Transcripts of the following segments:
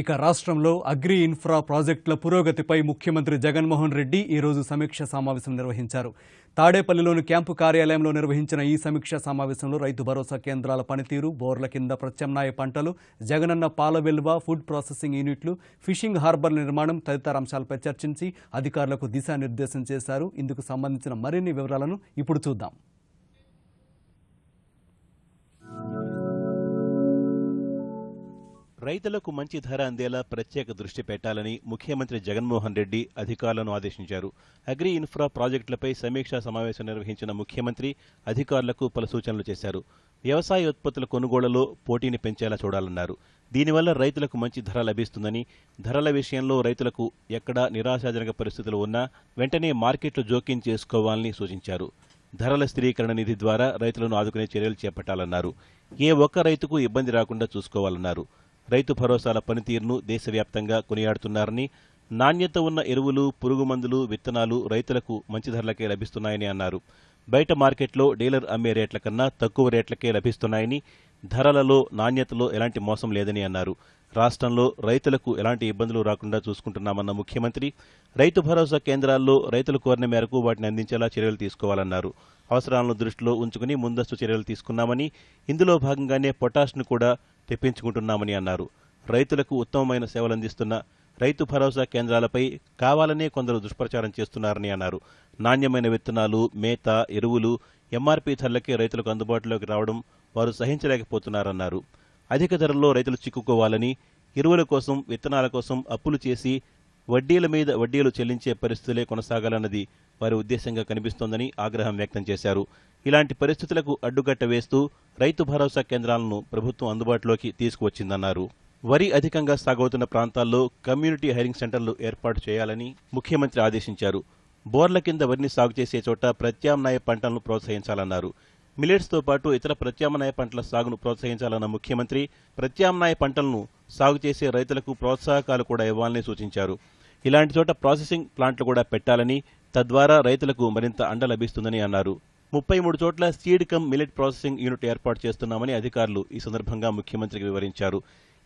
ఇక రాష్ట్రంలో agri infra ప్రాజెక్టుల పురోగతిపై ముఖ్యమంత్రి జగన్మోహన్ రెడ్డి ఈరోజు సమీక్ష సమావేశం నిర్వహించారు తాడేపల్లిలోని క్యాంపు కార్యాలయంలో నిర్వహించిన ఈ సమీక్ష సమావేశంలో రైతు భరోసా కేంద్రాల పనితీరు బోర్ల కింద ప్రత్యామ్నాయ పంటలు జగనన్న పాల వెలువ ఫుడ్ ప్రాసెసింగ్ యూనిట్లు ఫిషింగ్ హార్బర్ల నిర్మాణం తదితర అంశాలపై చర్చించి అధికారులకు దిశానిర్దేశం చేశారు ఇందుకు సంబంధించిన మరిన్ని వివరాలను ఇప్పుడు చూద్దాం రైతులకు మంచి ధర అందేలా ప్రత్యేక దృష్టి పెట్టాలని ముఖ్యమంత్రి జగన్మోహన్ రెడ్డి అధికారులను ఆదేశించారు అగ్రి ఇన్ఫ్రా ప్రాజెక్టులపై సమీక్షా సమావేశం నిర్వహించిన ముఖ్యమంత్రి అధికారులకు పలు సూచనలు చేశారు వ్యవసాయ ఉత్పత్తుల కొనుగోళ్లలో పోటీని పెంచేలా చూడాలన్నారు దీనివల్ల రైతులకు మంచి ధర లభిస్తుందని ధరల విషయంలో రైతులకు ఎక్కడా నిరాశాజనక పరిస్థితులు ఉన్నా వెంటనే మార్కెట్లు జోక్యం చేసుకోవాలని సూచించారు ధరల స్థిరీకరణ నిధి ద్వారా రైతులను ఆదుకునే చర్యలు చేపట్టాలన్నారు ఏ ఒక్క రైతుకు ఇబ్బంది రాకుండా చూసుకోవాలన్నారు రైతు భరోసాల పనితీరును దేశవ్యాప్తంగా కొనియాడుతున్నారని నాణ్యత ఉన్న ఎరువులు పురుగు మందులు విత్తనాలు రైతులకు మంచి ధరలకే లభిస్తున్నాయని అన్నారు బయట మార్కెట్లో డీలర్ అమ్మే రేట్ల కన్నా తక్కువ రేట్లకే లభిస్తున్నాయని ధరలలో నాణ్యతలో ఎలాంటి మోసం లేదని అన్నారు రాష్ట్రంలో రైతులకు ఎలాంటి ఇబ్బందులు రాకుండా చూసుకుంటున్నామన్న ముఖ్యమంత్రి రైతు భరోసా కేంద్రాల్లో రైతులు కోరిన మేరకు వాటిని అందించేలా చర్యలు తీసుకోవాలన్నారు అవసరాలను దృష్టిలో ఉంచుకుని ముందస్తు చర్యలు తీసుకున్నామని ఇందులో భాగంగానే పొటాష్ను కూడా తెప్పించుకుంటున్నామని అన్నారు రైతులకు ఉత్తమమైన సేవలందిస్తున్న రైతు భరోసా కేంద్రాలపై కావాలనే కొందరు దుష్ప్రచారం చేస్తున్నారని అన్నారు నాణ్యమైన విత్తనాలు మేత ఎరువులు ఎంఆర్పీ ధరలకే రైతులకు అందుబాటులోకి రావడం వారు సహించలేకపోతున్నారన్నారు అధిక ధరల్లో రైతులు చిక్కుకోవాలని ఎరువుల కోసం విత్తనాల కోసం అప్పులు చేసి వడ్డీల మీద వడ్డీలు చెల్లించే పరిస్థితులే కొనసాగాలన్నది వారి ఉద్దేశంగా కనిపిస్తోందని ఆగ్రహం వ్యక్తం చేశారు ఇలాంటి పరిస్థితులకు అడ్డుకట్ట వేస్తూ రైతు భరోసా కేంద్రాలను ప్రభుత్వం అందుబాటులోకి తీసుకువచ్చిందన్నారు వరి అధికంగా సాగవుతున్న ప్రాంతాల్లో కమ్యూనిటీ హైరింగ్ సెంటర్లు ఏర్పాటు చేయాలని ముఖ్యమంత్రి ఆదేశించారు బోర్ల కింద వరిని సాగు చేసే చోట ప్రత్యామ్నాయ పంటలను ప్రోత్సహించాలన్నారు మిలెట్స్తో పాటు ఇతర ప్రత్యామ్నాయ పంటల సాగును ప్రోత్సహించాలన్న ముఖ్యమంత్రి ప్రత్యామ్నాయ పంటలను సాగు చేసే రైతులకు ప్రోత్సాహకాలు కూడా ఇవ్వాలని సూచించారు ఇలాంటి చోట ప్రాసెసింగ్ ప్లాంట్లు కూడా పెట్టాలని తద్వారా రైతులకు మరింత అండ లభిస్తుందని అన్నారు ముప్పై మూడు చోట్ల seed cum millet processing unit ఏర్పాటు చేస్తున్నామని అధికారులు ఈ సందర్భంగా ముఖ్యమంత్రికి వివరించారు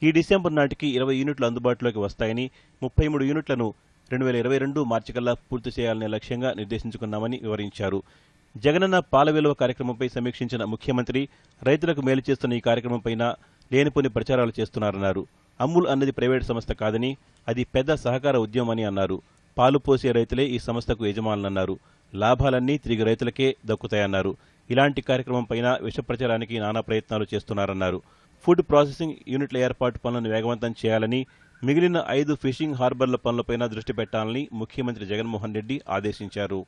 ఈ డిసెంబర్ నాటికి ఇరవై యూనిట్లు అందుబాటులోకి వస్తాయని ముప్పై మూడు యూనిట్లను రెండు వేల ఇరవై రెండు మార్చికల్లా పూర్తి చేయాలనే లక్ష్యంగా నిర్దేశించుకున్నామని వివరించారు జగనన్న పాల విలువ కార్యక్రమంపై సమీక్షించిన ముఖ్యమంత్రి రైతులకు మేలు చేస్తున్న ఈ కార్యక్రమంపై లేనిపోని ప్రచారాలు చేస్తున్నారన్నారు అమూల్ అన్నది ప్రైవేటు సంస్థ కాదని అది పెద్ద సహకార ఉద్యమం అని అన్నారు పాలు పోసే రైతులే ఈ సంస్థకు యజమానులన్నారు లాభాలన్నీ తిరిగి రైతులకే దక్కుతాయన్నారు ఇలాంటి కార్యక్రమంపైన విష ప్రచారానికి నానా ప్రయత్నాలు చేస్తున్నారన్నారు ఫుడ్ ప్రాసెసింగ్ యూనిట్ల ఏర్పాటు పనులను వేగవంతం చేయాలని మిగిలిన ఐదు ఫిషింగ్ హార్బర్ల పనులపైన దృష్టి పెట్టాలని ముఖ్యమంత్రి జగన్మోహన్ రెడ్డి ఆదేశించారు